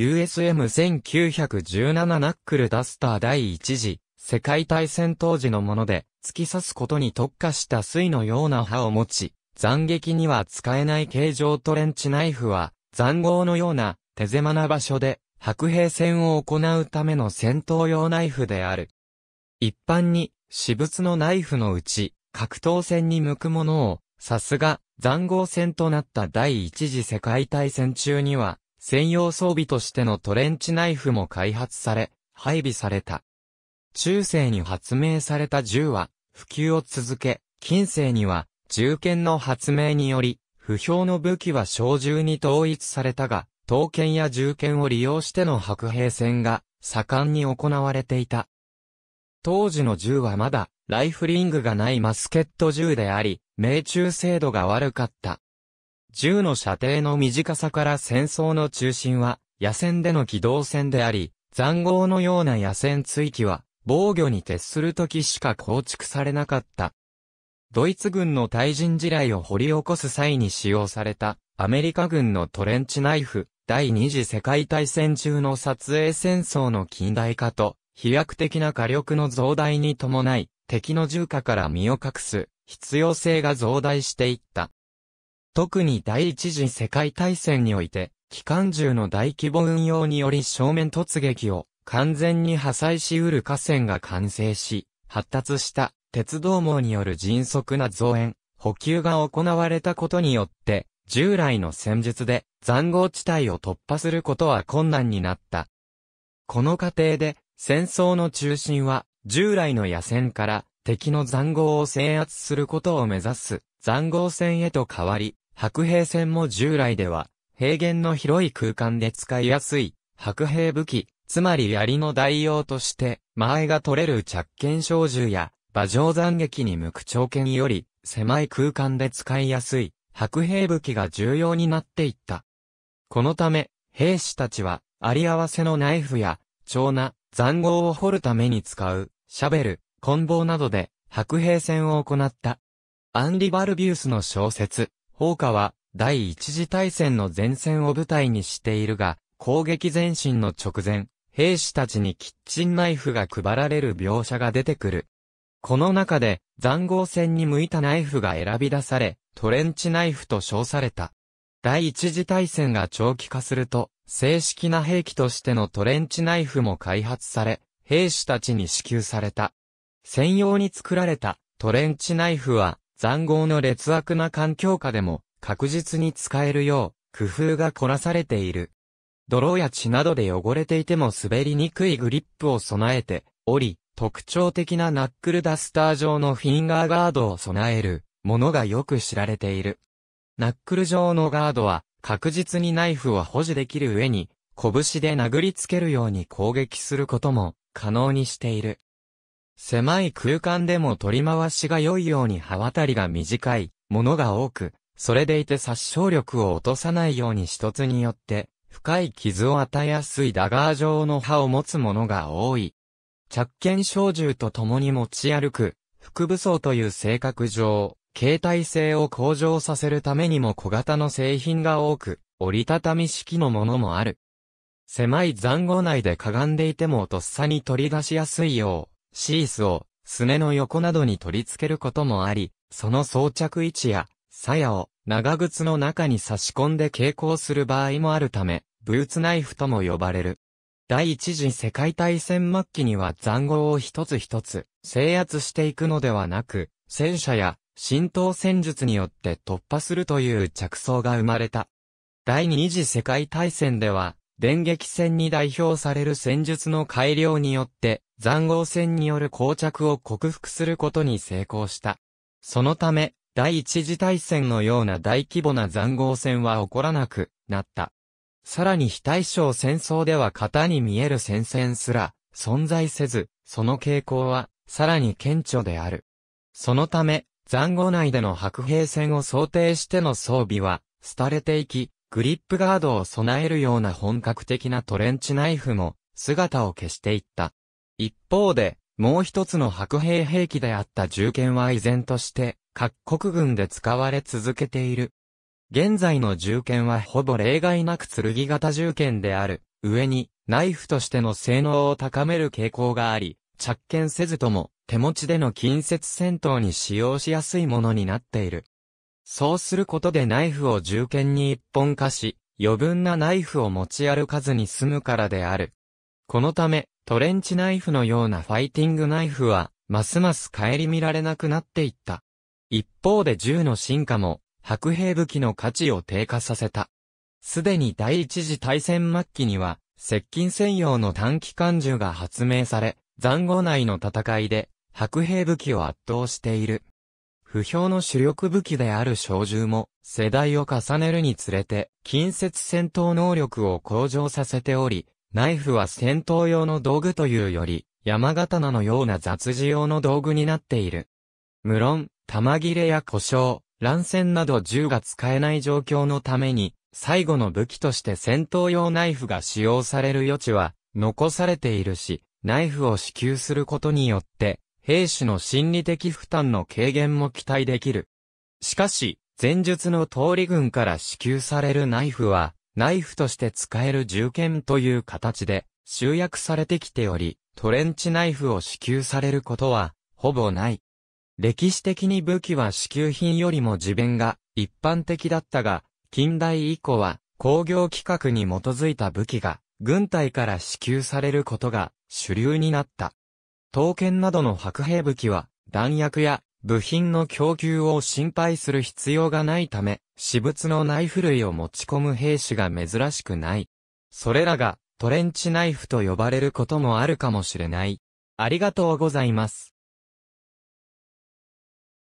USM1917 ナックルダスター第一次世界大戦当時のもので、突き刺すことに特化した水のような刃を持ち、斬撃には使えない形状トレンチナイフは、残壕のような手狭な場所で、白兵戦を行うための戦闘用ナイフである。一般に、私物のナイフのうち、格闘戦に向くものを、さすが、残壕戦となった第一次世界大戦中には、専用装備としてのトレンチナイフも開発され、配備された。中世に発明された銃は、普及を続け、近世には、銃剣の発明により、不評の武器は小銃に統一されたが、刀剣や銃剣を利用しての白兵戦が、盛んに行われていた。当時の銃はまだ、ライフリングがないマスケット銃であり、命中精度が悪かった。銃の射程の短さから戦争の中心は、野戦での機動戦であり、残壕のような野戦追記は、防御に徹する時しか構築されなかった。ドイツ軍の対人地雷を掘り起こす際に使用された、アメリカ軍のトレンチナイフ、第二次世界大戦中の撮影戦争の近代化と、飛躍的な火力の増大に伴い、敵の銃火から身を隠す必要性が増大していった。特に第一次世界大戦において、機関銃の大規模運用により正面突撃を完全に破砕し得る河川が完成し、発達した鉄道網による迅速な増援、補給が行われたことによって、従来の戦術で残壕地帯を突破することは困難になった。この過程で戦争の中心は従来の野戦から敵の残壕を制圧することを目指す残壕戦へと変わり、白兵戦も従来では、平原の広い空間で使いやすい、白兵武器、つまり槍の代用として、前が取れる着剣小銃や、馬上斬撃に向く長剣より、狭い空間で使いやすい、白兵武器が重要になっていった。このため、兵士たちは、あり合わせのナイフや、長な、残壕を掘るために使う、シャベル、棍棒などで、白兵戦を行った。アンリ・バルビュスの小説、放火は、第一次大戦の前線を舞台にしているが、攻撃前進の直前、兵士たちにキッチンナイフが配られる描写が出てくる。この中で、残壕戦に向いたナイフが選び出され、トレンチナイフと称された。第一次大戦が長期化すると、正式な兵器としてのトレンチナイフも開発され、兵士たちに支給された。専用に作られたトレンチナイフは、残酷の劣悪な環境下でも確実に使えるよう工夫が凝らされている。泥や血などで汚れていても滑りにくいグリップを備えており、特徴的なナックルダスター状のフィンガーガードを備えるものがよく知られている。ナックル状のガードは確実にナイフを保持できる上に、拳で殴りつけるように攻撃することも可能にしている。狭い空間でも取り回しが良いように刃渡りが短いものが多く、それでいて殺傷力を落とさないように一つによって、深い傷を与えやすいダガー状の刃を持つものが多い。着剣小銃と共に持ち歩く、副武装という性格上、携帯性を向上させるためにも小型の製品が多く、折りたたみ式のものもある。狭い残壕内でかがんでいてもとっさに取り出しやすいよう、シースを、すねの横などに取り付けることもあり、その装着位置や、鞘を、長靴の中に差し込んで蛍光する場合もあるため、ブーツナイフとも呼ばれる。第一次世界大戦末期には残壕を一つ一つ制圧していくのではなく、戦車や浸透戦術によって突破するという着想が生まれた。第二次世界大戦では電撃戦に代表される戦術の改良によって、残壕戦による膠着を克服することに成功した。そのため、第一次大戦のような大規模な残壕戦は起こらなくなった。さらに非対称戦争では型に見える戦線すら存在せず、その傾向はさらに顕著である。そのため、残壕内での白兵戦を想定しての装備は、廃れていき、グリップガードを備えるような本格的なトレンチナイフも姿を消していった。一方で、もう一つの白兵兵器であった銃剣は依然として各国軍で使われ続けている。現在の銃剣はほぼ例外なく剣型銃剣である。上にナイフとしての性能を高める傾向があり、着剣せずとも手持ちでの近接戦闘に使用しやすいものになっている。そうすることでナイフを銃剣に一本化し、余分なナイフを持ち歩かずに済むからである。このため、トレンチナイフのようなファイティングナイフは、ますます顧みられなくなっていった。一方で銃の進化も、白兵武器の価値を低下させた。すでに第一次大戦末期には、接近専用の短期間銃が発明され、残後内の戦いで、白兵武器を圧倒している。不評の主力武器である小銃も、世代を重ねるにつれて、近接戦闘能力を向上させており、ナイフは戦闘用の道具というより、山刀のような雑事用の道具になっている。無論、玉切れや故障、乱戦など銃が使えない状況のために、最後の武器として戦闘用ナイフが使用される余地は、残されているし、ナイフを支給することによって、兵士の心理的負担の軽減も期待できる。しかし、前述の通り軍から支給されるナイフは、ナイフとして使える銃剣という形で集約されてきており、トレンチナイフを支給されることは、ほぼない。歴史的に武器は支給品よりも自弁が一般的だったが、近代以降は工業規格に基づいた武器が軍隊から支給されることが主流になった。刀剣などの白兵武器は、弾薬や部品の供給を心配する必要がないため、私物のナイフ類を持ち込む兵士が珍しくない。それらがトレンチナイフと呼ばれることもあるかもしれない。ありがとうございます。